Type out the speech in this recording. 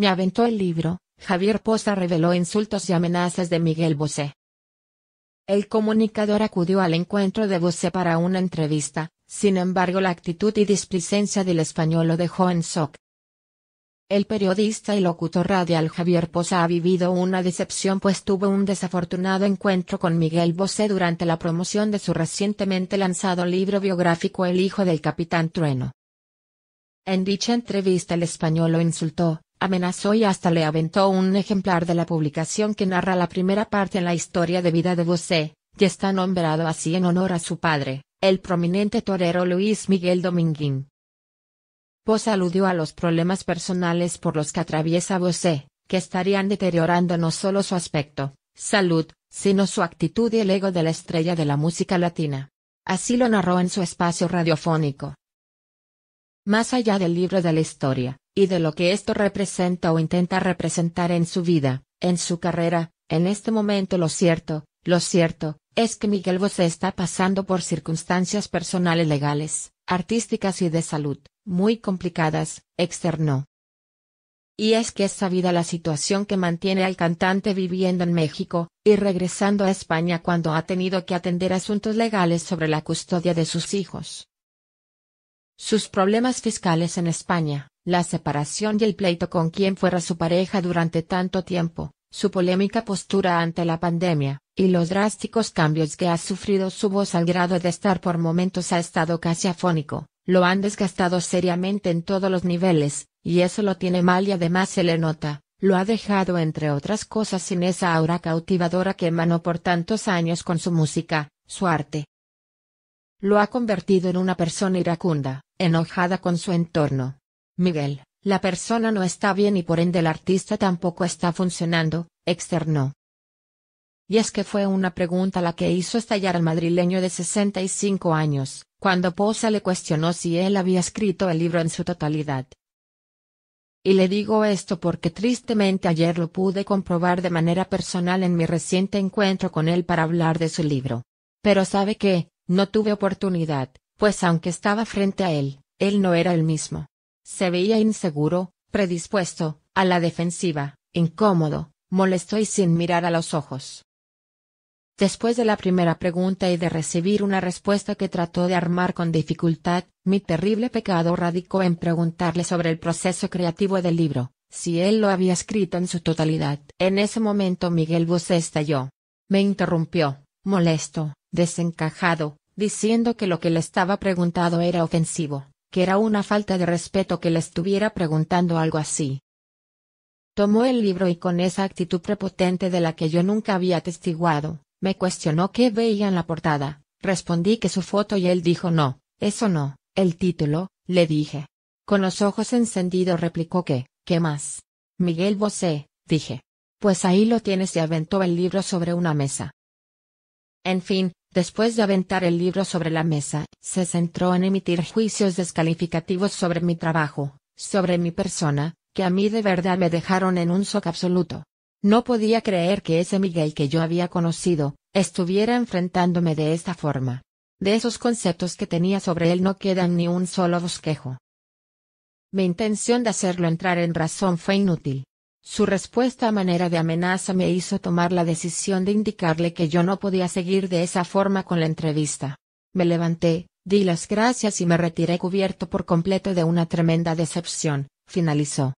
Me aventó el libro, Javier Poza reveló insultos y amenazas de Miguel Bosé. El comunicador acudió al encuentro de Bosé para una entrevista, sin embargo la actitud y displicencia del español lo dejó en shock. El periodista y locutor radial Javier Poza ha vivido una decepción pues tuvo un desafortunado encuentro con Miguel Bosé durante la promoción de su recientemente lanzado libro biográfico El hijo del capitán Trueno. En dicha entrevista el español lo insultó, amenazó y hasta le aventó un ejemplar de la publicación que narra la primera parte en la historia de vida de Bosé, y está nombrado así en honor a su padre, el prominente torero Luis Miguel Dominguín. Pos aludió a los problemas personales por los que atraviesa Bosé, que estarían deteriorando no solo su aspecto, salud, sino su actitud y el ego de la estrella de la música latina. Así lo narró en su espacio radiofónico. Más allá del libro de la historia, y de lo que esto representa o intenta representar en su vida, en su carrera, en este momento lo cierto, lo cierto, es que Miguel Bosé está pasando por circunstancias personales legales, artísticas y de salud, muy complicadas, externó. Y es que es sabida la situación que mantiene al cantante viviendo en México, y regresando a España cuando ha tenido que atender asuntos legales sobre la custodia de sus hijos. Sus problemas fiscales en España, la separación y el pleito con quien fuera su pareja durante tanto tiempo, su polémica postura ante la pandemia, y los drásticos cambios que ha sufrido su voz al grado de estar por momentos ha estado casi afónico, lo han desgastado seriamente en todos los niveles, y eso lo tiene mal y además se le nota, lo ha dejado entre otras cosas sin esa aura cautivadora que emanó por tantos años con su música, su arte. Lo ha convertido en una persona iracunda, enojada con su entorno, Miguel, la persona no está bien y por ende el artista tampoco está funcionando, externó. Y es que fue una pregunta la que hizo estallar al madrileño de 65 años, cuando Poza le cuestionó si él había escrito el libro en su totalidad. Y le digo esto porque tristemente ayer lo pude comprobar de manera personal en mi reciente encuentro con él para hablar de su libro. Pero sabe que, no tuve oportunidad, pues aunque estaba frente a él, él no era el mismo. Se veía inseguro, predispuesto, a la defensiva, incómodo, molesto y sin mirar a los ojos. Después de la primera pregunta y de recibir una respuesta que trató de armar con dificultad, mi terrible pecado radicó en preguntarle sobre el proceso creativo del libro, si él lo había escrito en su totalidad. En ese momento Miguel Bosé estalló. Me interrumpió, molesto, desencajado, diciendo que lo que le estaba preguntado era ofensivo que era una falta de respeto que le estuviera preguntando algo así. Tomó el libro y con esa actitud prepotente de la que yo nunca había testiguado, me cuestionó qué veía en la portada, respondí que su foto y él dijo no, eso no, el título, le dije. Con los ojos encendidos replicó que, ¿qué más? Miguel Bosé, dije. Pues ahí lo tienes y aventó el libro sobre una mesa. En fin, Después de aventar el libro sobre la mesa, se centró en emitir juicios descalificativos sobre mi trabajo, sobre mi persona, que a mí de verdad me dejaron en un shock absoluto. No podía creer que ese Miguel que yo había conocido, estuviera enfrentándome de esta forma. De esos conceptos que tenía sobre él no quedan ni un solo bosquejo. Mi intención de hacerlo entrar en razón fue inútil. Su respuesta a manera de amenaza me hizo tomar la decisión de indicarle que yo no podía seguir de esa forma con la entrevista. Me levanté, di las gracias y me retiré cubierto por completo de una tremenda decepción, finalizó.